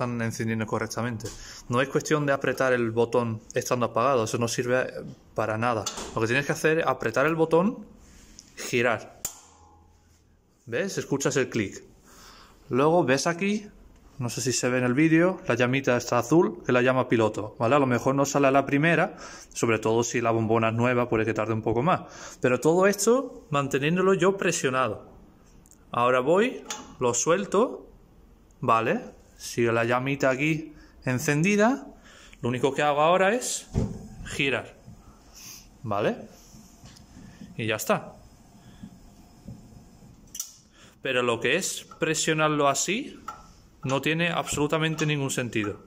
están encendiendo correctamente. No es cuestión de apretar el botón estando apagado, eso no sirve para nada. Lo que tienes que hacer es apretar el botón, girar. ¿Ves? Escuchas el clic. Luego ves aquí, no sé si se ve en el vídeo, la llamita está azul, que la llama piloto, ¿vale? A lo mejor no sale a la primera, sobre todo si la bombona es nueva, puede que tarde un poco más. Pero todo esto manteniéndolo yo presionado. Ahora voy, lo suelto, ¿vale? Sigue la llamita aquí encendida. Lo único que hago ahora es girar. ¿Vale? Y ya está. Pero lo que es presionarlo así no tiene absolutamente ningún sentido.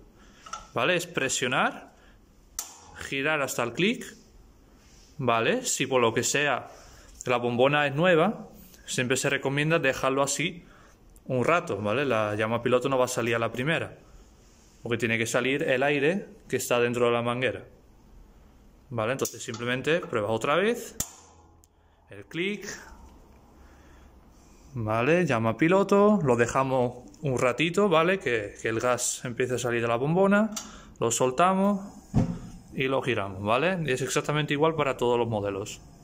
¿Vale? Es presionar, girar hasta el clic. ¿Vale? Si por lo que sea la bombona es nueva, siempre se recomienda dejarlo así un rato, ¿vale? La llama piloto no va a salir a la primera, porque tiene que salir el aire que está dentro de la manguera. ¿Vale? Entonces simplemente prueba otra vez, el clic, ¿vale? Llama piloto, lo dejamos un ratito, ¿vale? Que, que, el gas empiece a salir de la bombona, lo soltamos y lo giramos, ¿vale? Y es exactamente igual para todos los modelos.